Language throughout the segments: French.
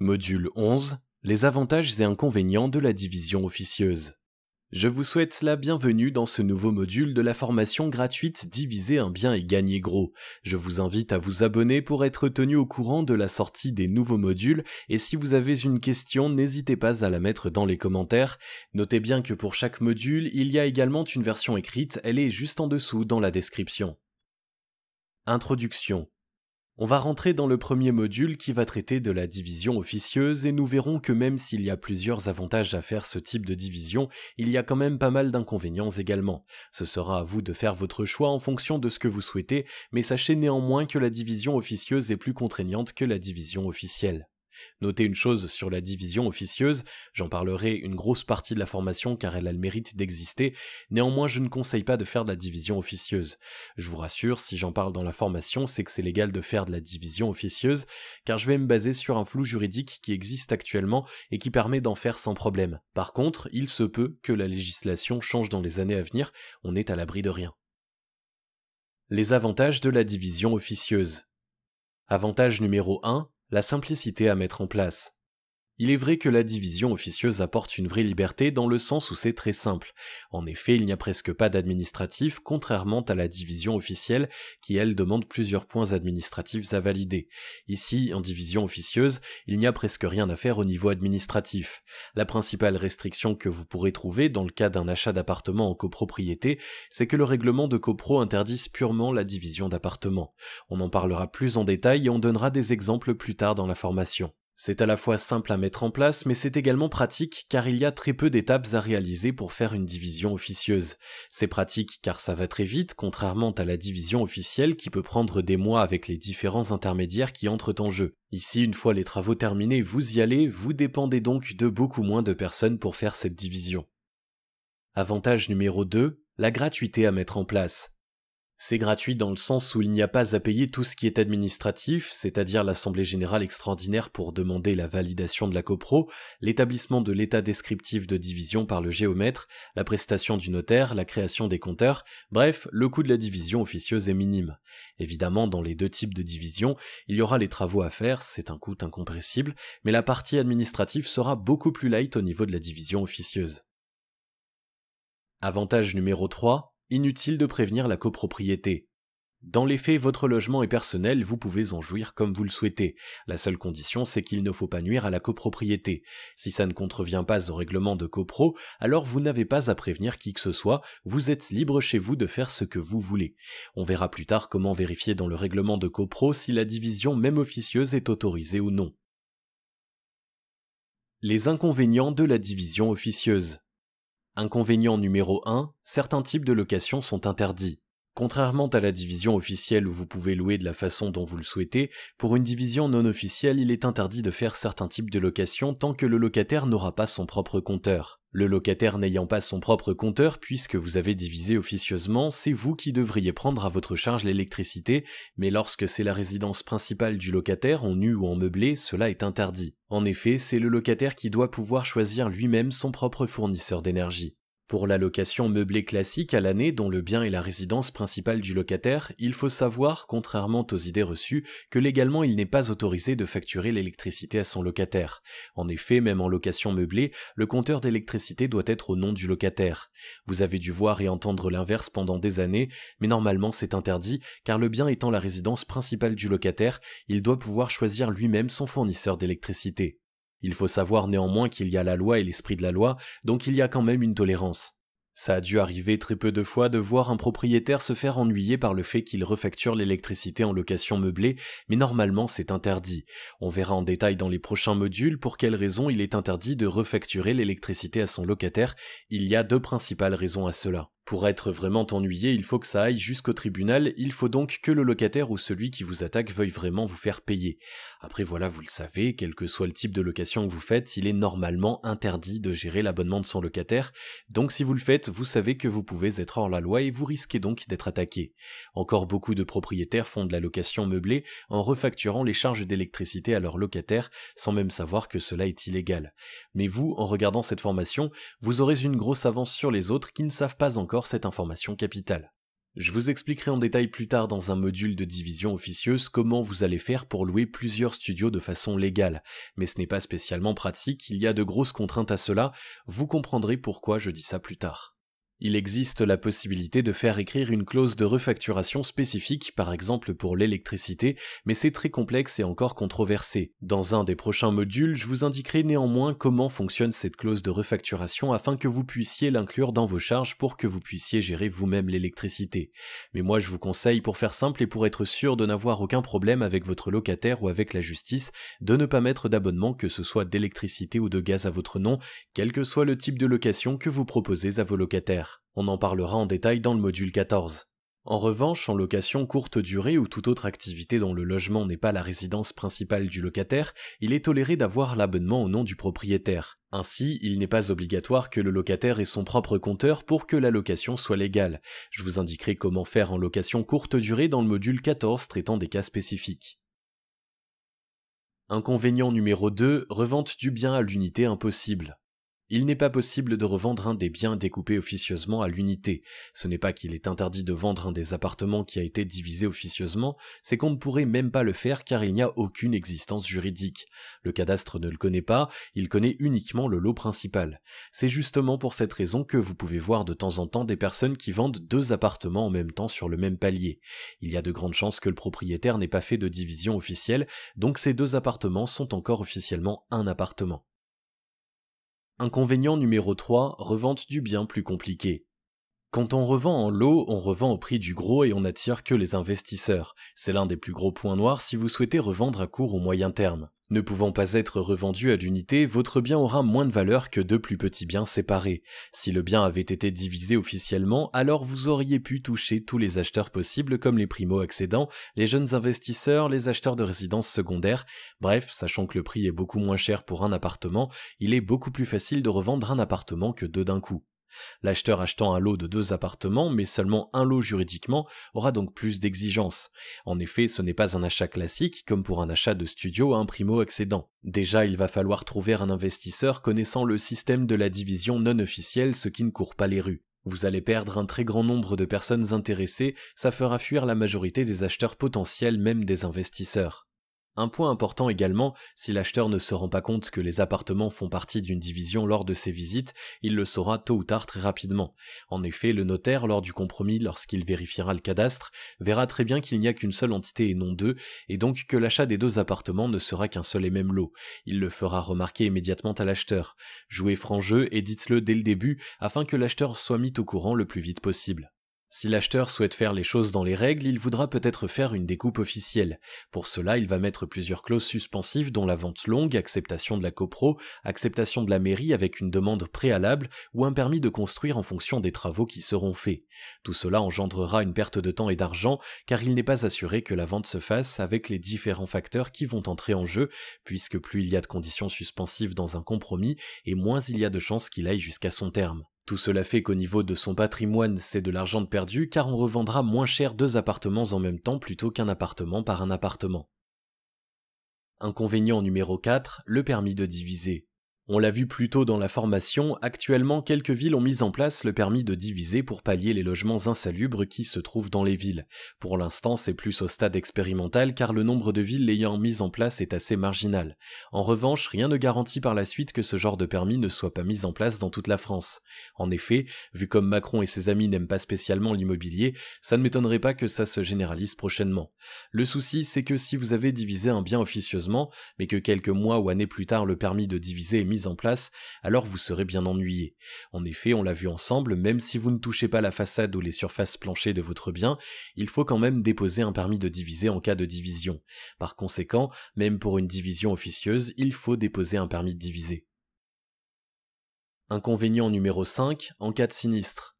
Module 11 Les avantages et inconvénients de la division officieuse. Je vous souhaite la bienvenue dans ce nouveau module de la formation gratuite Diviser un bien et gagner gros. Je vous invite à vous abonner pour être tenu au courant de la sortie des nouveaux modules et si vous avez une question, n'hésitez pas à la mettre dans les commentaires. Notez bien que pour chaque module, il y a également une version écrite, elle est juste en dessous dans la description. Introduction on va rentrer dans le premier module qui va traiter de la division officieuse et nous verrons que même s'il y a plusieurs avantages à faire ce type de division, il y a quand même pas mal d'inconvénients également. Ce sera à vous de faire votre choix en fonction de ce que vous souhaitez, mais sachez néanmoins que la division officieuse est plus contraignante que la division officielle. Notez une chose sur la division officieuse, j'en parlerai une grosse partie de la formation car elle a le mérite d'exister, néanmoins je ne conseille pas de faire de la division officieuse. Je vous rassure, si j'en parle dans la formation, c'est que c'est légal de faire de la division officieuse, car je vais me baser sur un flou juridique qui existe actuellement et qui permet d'en faire sans problème. Par contre, il se peut que la législation change dans les années à venir, on est à l'abri de rien. Les avantages de la division officieuse. Avantage numéro 1, la simplicité à mettre en place. Il est vrai que la division officieuse apporte une vraie liberté dans le sens où c'est très simple. En effet, il n'y a presque pas d'administratif, contrairement à la division officielle qui, elle, demande plusieurs points administratifs à valider. Ici, en division officieuse, il n'y a presque rien à faire au niveau administratif. La principale restriction que vous pourrez trouver dans le cas d'un achat d'appartement en copropriété, c'est que le règlement de copro interdise purement la division d'appartement. On en parlera plus en détail et on donnera des exemples plus tard dans la formation. C'est à la fois simple à mettre en place, mais c'est également pratique car il y a très peu d'étapes à réaliser pour faire une division officieuse. C'est pratique car ça va très vite, contrairement à la division officielle qui peut prendre des mois avec les différents intermédiaires qui entrent en jeu. Ici, une fois les travaux terminés, vous y allez, vous dépendez donc de beaucoup moins de personnes pour faire cette division. Avantage numéro 2, la gratuité à mettre en place. C'est gratuit dans le sens où il n'y a pas à payer tout ce qui est administratif, c'est-à-dire l'Assemblée générale extraordinaire pour demander la validation de la copro, l'établissement de l'état descriptif de division par le géomètre, la prestation du notaire, la création des compteurs, bref, le coût de la division officieuse est minime. Évidemment, dans les deux types de division, il y aura les travaux à faire, c'est un coût incompressible, mais la partie administrative sera beaucoup plus light au niveau de la division officieuse. Avantage numéro 3, inutile de prévenir la copropriété. Dans les faits, votre logement est personnel, vous pouvez en jouir comme vous le souhaitez. La seule condition, c'est qu'il ne faut pas nuire à la copropriété. Si ça ne contrevient pas au règlement de copro, alors vous n'avez pas à prévenir qui que ce soit, vous êtes libre chez vous de faire ce que vous voulez. On verra plus tard comment vérifier dans le règlement de copro si la division même officieuse est autorisée ou non. Les inconvénients de la division officieuse. Inconvénient numéro 1, certains types de locations sont interdits. Contrairement à la division officielle où vous pouvez louer de la façon dont vous le souhaitez, pour une division non officielle, il est interdit de faire certains types de locations tant que le locataire n'aura pas son propre compteur. Le locataire n'ayant pas son propre compteur, puisque vous avez divisé officieusement, c'est vous qui devriez prendre à votre charge l'électricité, mais lorsque c'est la résidence principale du locataire, en nu ou en meublé, cela est interdit. En effet, c'est le locataire qui doit pouvoir choisir lui-même son propre fournisseur d'énergie. Pour la location meublée classique à l'année dont le bien est la résidence principale du locataire, il faut savoir, contrairement aux idées reçues, que légalement il n'est pas autorisé de facturer l'électricité à son locataire. En effet, même en location meublée, le compteur d'électricité doit être au nom du locataire. Vous avez dû voir et entendre l'inverse pendant des années, mais normalement c'est interdit, car le bien étant la résidence principale du locataire, il doit pouvoir choisir lui-même son fournisseur d'électricité. Il faut savoir néanmoins qu'il y a la loi et l'esprit de la loi, donc il y a quand même une tolérance. Ça a dû arriver très peu de fois de voir un propriétaire se faire ennuyer par le fait qu'il refacture l'électricité en location meublée, mais normalement c'est interdit. On verra en détail dans les prochains modules pour quelles raisons il est interdit de refacturer l'électricité à son locataire, il y a deux principales raisons à cela. Pour être vraiment ennuyé, il faut que ça aille jusqu'au tribunal, il faut donc que le locataire ou celui qui vous attaque veuille vraiment vous faire payer. Après voilà, vous le savez, quel que soit le type de location que vous faites, il est normalement interdit de gérer l'abonnement de son locataire, donc si vous le faites, vous savez que vous pouvez être hors la loi et vous risquez donc d'être attaqué. Encore beaucoup de propriétaires font de la location meublée en refacturant les charges d'électricité à leurs locataires sans même savoir que cela est illégal. Mais vous, en regardant cette formation, vous aurez une grosse avance sur les autres qui ne savent pas encore cette information capitale. Je vous expliquerai en détail plus tard dans un module de division officieuse comment vous allez faire pour louer plusieurs studios de façon légale, mais ce n'est pas spécialement pratique, il y a de grosses contraintes à cela, vous comprendrez pourquoi je dis ça plus tard. Il existe la possibilité de faire écrire une clause de refacturation spécifique, par exemple pour l'électricité, mais c'est très complexe et encore controversé. Dans un des prochains modules, je vous indiquerai néanmoins comment fonctionne cette clause de refacturation afin que vous puissiez l'inclure dans vos charges pour que vous puissiez gérer vous-même l'électricité. Mais moi je vous conseille, pour faire simple et pour être sûr de n'avoir aucun problème avec votre locataire ou avec la justice, de ne pas mettre d'abonnement que ce soit d'électricité ou de gaz à votre nom, quel que soit le type de location que vous proposez à vos locataires on en parlera en détail dans le module 14. En revanche, en location courte durée ou toute autre activité dont le logement n'est pas la résidence principale du locataire, il est toléré d'avoir l'abonnement au nom du propriétaire. Ainsi, il n'est pas obligatoire que le locataire ait son propre compteur pour que la location soit légale. Je vous indiquerai comment faire en location courte durée dans le module 14 traitant des cas spécifiques. Inconvénient numéro 2, revente du bien à l'unité impossible. Il n'est pas possible de revendre un des biens découpés officieusement à l'unité. Ce n'est pas qu'il est interdit de vendre un des appartements qui a été divisé officieusement, c'est qu'on ne pourrait même pas le faire car il n'y a aucune existence juridique. Le cadastre ne le connaît pas, il connaît uniquement le lot principal. C'est justement pour cette raison que vous pouvez voir de temps en temps des personnes qui vendent deux appartements en même temps sur le même palier. Il y a de grandes chances que le propriétaire n'ait pas fait de division officielle, donc ces deux appartements sont encore officiellement un appartement. Inconvénient numéro 3, revente du bien plus compliqué. Quand on revend en lot, on revend au prix du gros et on n'attire que les investisseurs. C'est l'un des plus gros points noirs si vous souhaitez revendre à court ou moyen terme. Ne pouvant pas être revendu à l'unité, votre bien aura moins de valeur que deux plus petits biens séparés. Si le bien avait été divisé officiellement, alors vous auriez pu toucher tous les acheteurs possibles comme les primo-accédants, les jeunes investisseurs, les acheteurs de résidences secondaires. Bref, sachant que le prix est beaucoup moins cher pour un appartement, il est beaucoup plus facile de revendre un appartement que deux d'un coup. L'acheteur achetant un lot de deux appartements, mais seulement un lot juridiquement, aura donc plus d'exigences. En effet, ce n'est pas un achat classique comme pour un achat de studio à un primo-accédant. Déjà, il va falloir trouver un investisseur connaissant le système de la division non officielle, ce qui ne court pas les rues. Vous allez perdre un très grand nombre de personnes intéressées, ça fera fuir la majorité des acheteurs potentiels, même des investisseurs. Un point important également, si l'acheteur ne se rend pas compte que les appartements font partie d'une division lors de ses visites, il le saura tôt ou tard très rapidement. En effet, le notaire, lors du compromis, lorsqu'il vérifiera le cadastre, verra très bien qu'il n'y a qu'une seule entité et non deux, et donc que l'achat des deux appartements ne sera qu'un seul et même lot. Il le fera remarquer immédiatement à l'acheteur. Jouez franc jeu et dites-le dès le début afin que l'acheteur soit mis au courant le plus vite possible. Si l'acheteur souhaite faire les choses dans les règles, il voudra peut-être faire une découpe officielle. Pour cela, il va mettre plusieurs clauses suspensives dont la vente longue, acceptation de la copro, acceptation de la mairie avec une demande préalable ou un permis de construire en fonction des travaux qui seront faits. Tout cela engendrera une perte de temps et d'argent car il n'est pas assuré que la vente se fasse avec les différents facteurs qui vont entrer en jeu puisque plus il y a de conditions suspensives dans un compromis et moins il y a de chances qu'il aille jusqu'à son terme. Tout cela fait qu'au niveau de son patrimoine, c'est de l'argent de perdu car on revendra moins cher deux appartements en même temps plutôt qu'un appartement par un appartement. Inconvénient numéro 4, le permis de diviser. On l'a vu plus tôt dans la formation, actuellement quelques villes ont mis en place le permis de diviser pour pallier les logements insalubres qui se trouvent dans les villes. Pour l'instant, c'est plus au stade expérimental car le nombre de villes l'ayant mis en place est assez marginal. En revanche, rien ne garantit par la suite que ce genre de permis ne soit pas mis en place dans toute la France. En effet, vu comme Macron et ses amis n'aiment pas spécialement l'immobilier, ça ne m'étonnerait pas que ça se généralise prochainement. Le souci, c'est que si vous avez divisé un bien officieusement, mais que quelques mois ou années plus tard le permis de diviser est mis en place, alors vous serez bien ennuyé. En effet, on l'a vu ensemble, même si vous ne touchez pas la façade ou les surfaces planchées de votre bien, il faut quand même déposer un permis de diviser en cas de division. Par conséquent, même pour une division officieuse, il faut déposer un permis de diviser. Inconvénient numéro 5, en cas de sinistre.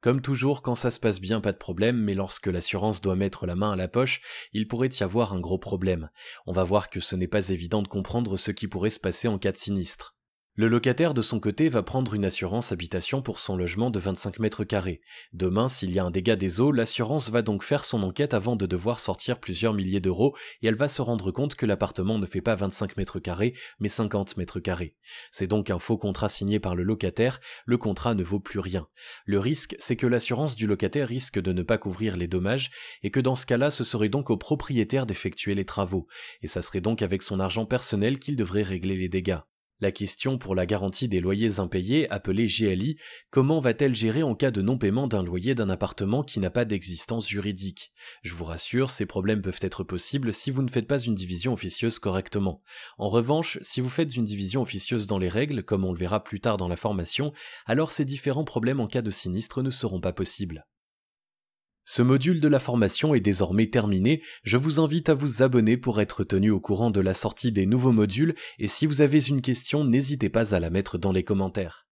Comme toujours, quand ça se passe bien, pas de problème, mais lorsque l'assurance doit mettre la main à la poche, il pourrait y avoir un gros problème. On va voir que ce n'est pas évident de comprendre ce qui pourrait se passer en cas de sinistre. Le locataire de son côté va prendre une assurance habitation pour son logement de 25 mètres carrés. Demain, s'il y a un dégât des eaux, l'assurance va donc faire son enquête avant de devoir sortir plusieurs milliers d'euros et elle va se rendre compte que l'appartement ne fait pas 25 mètres carrés mais 50 mètres carrés. C'est donc un faux contrat signé par le locataire, le contrat ne vaut plus rien. Le risque, c'est que l'assurance du locataire risque de ne pas couvrir les dommages et que dans ce cas-là, ce serait donc au propriétaire d'effectuer les travaux et ça serait donc avec son argent personnel qu'il devrait régler les dégâts. La question pour la garantie des loyers impayés, appelée GLI, comment va-t-elle gérer en cas de non-paiement d'un loyer d'un appartement qui n'a pas d'existence juridique Je vous rassure, ces problèmes peuvent être possibles si vous ne faites pas une division officieuse correctement. En revanche, si vous faites une division officieuse dans les règles, comme on le verra plus tard dans la formation, alors ces différents problèmes en cas de sinistre ne seront pas possibles. Ce module de la formation est désormais terminé, je vous invite à vous abonner pour être tenu au courant de la sortie des nouveaux modules et si vous avez une question n'hésitez pas à la mettre dans les commentaires.